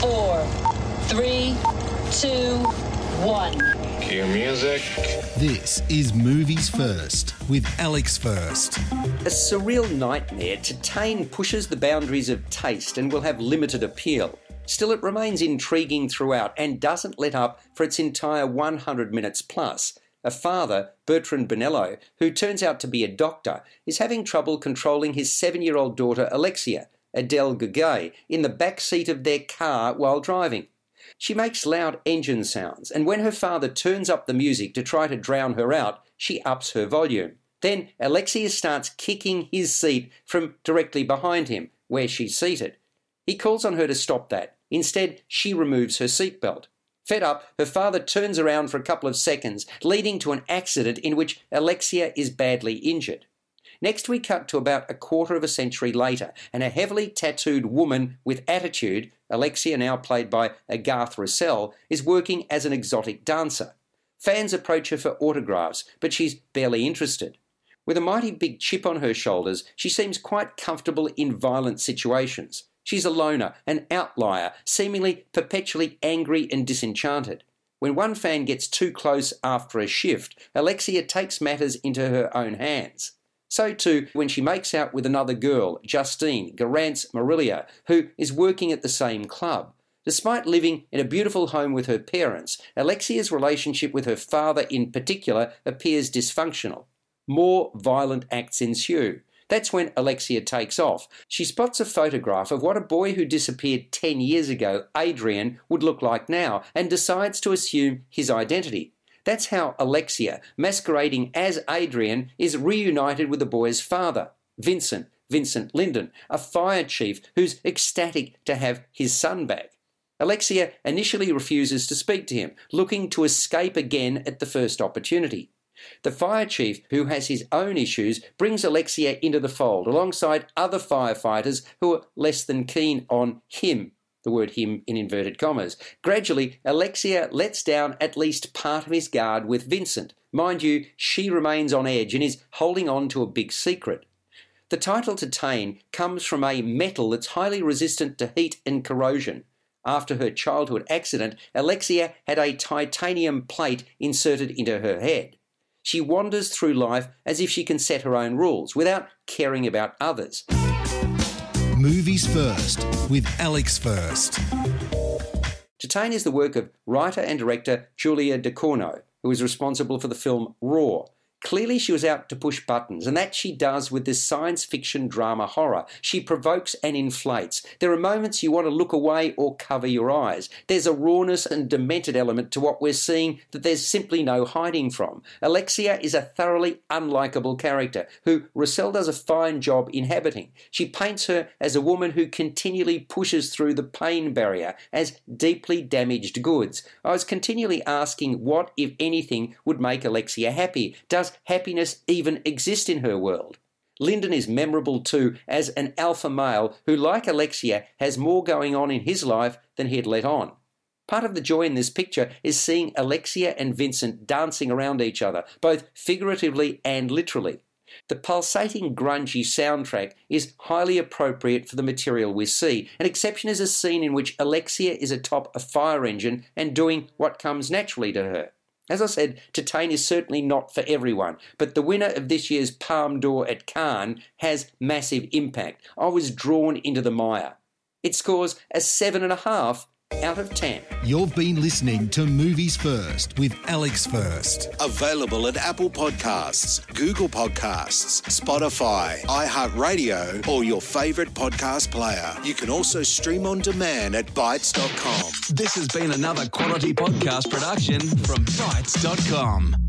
four, three, two, one. Cue music. This is Movies First with Alex First. A surreal nightmare, Titane pushes the boundaries of taste and will have limited appeal. Still, it remains intriguing throughout and doesn't let up for its entire 100 minutes plus. A father, Bertrand Bonello, who turns out to be a doctor, is having trouble controlling his seven year old daughter, Alexia, Adele Gagay, in the back seat of their car while driving. She makes loud engine sounds, and when her father turns up the music to try to drown her out, she ups her volume. Then Alexia starts kicking his seat from directly behind him, where she's seated. He calls on her to stop that. Instead, she removes her seatbelt. Fed up, her father turns around for a couple of seconds, leading to an accident in which Alexia is badly injured. Next, we cut to about a quarter of a century later, and a heavily tattooed woman with attitude, Alexia, now played by Agartha Russell, is working as an exotic dancer. Fans approach her for autographs, but she's barely interested. With a mighty big chip on her shoulders, she seems quite comfortable in violent situations. She's a loner, an outlier, seemingly perpetually angry and disenchanted. When one fan gets too close after a shift, Alexia takes matters into her own hands. So too when she makes out with another girl, Justine Garance Marilia, who is working at the same club. Despite living in a beautiful home with her parents, Alexia's relationship with her father in particular appears dysfunctional. More violent acts ensue. That's when Alexia takes off. She spots a photograph of what a boy who disappeared 10 years ago, Adrian, would look like now and decides to assume his identity. That's how Alexia, masquerading as Adrian, is reunited with the boy's father, Vincent, Vincent Linden, a fire chief who's ecstatic to have his son back. Alexia initially refuses to speak to him, looking to escape again at the first opportunity. The fire chief, who has his own issues, brings Alexia into the fold alongside other firefighters who are less than keen on him the word him in inverted commas. Gradually, Alexia lets down at least part of his guard with Vincent. Mind you, she remains on edge and is holding on to a big secret. The title to Tane comes from a metal that's highly resistant to heat and corrosion. After her childhood accident, Alexia had a titanium plate inserted into her head. She wanders through life as if she can set her own rules without caring about others. Movies First with Alex First. Detain is the work of writer and director Julia DeCorno, who is responsible for the film Raw, Clearly, she was out to push buttons, and that she does with this science fiction drama horror. She provokes and inflates. There are moments you want to look away or cover your eyes. There's a rawness and demented element to what we're seeing that there's simply no hiding from. Alexia is a thoroughly unlikable character who Russell does a fine job inhabiting. She paints her as a woman who continually pushes through the pain barrier as deeply damaged goods. I was continually asking what, if anything, would make Alexia happy. Does happiness even exist in her world. Lyndon is memorable too as an alpha male who, like Alexia, has more going on in his life than he had let on. Part of the joy in this picture is seeing Alexia and Vincent dancing around each other, both figuratively and literally. The pulsating grungy soundtrack is highly appropriate for the material we see. An exception is a scene in which Alexia is atop a fire engine and doing what comes naturally to her. As I said, Tatane is certainly not for everyone, but the winner of this year's Palme d'Or at Cannes has massive impact. I was drawn into the mire. It scores a 7.5 out of 10. You've been listening to Movies First with Alex First. Available at Apple Podcasts, Google Podcasts, Spotify, iHeartRadio, or your favorite podcast player. You can also stream on demand at Bytes.com. This has been another quality podcast production from Bytes.com.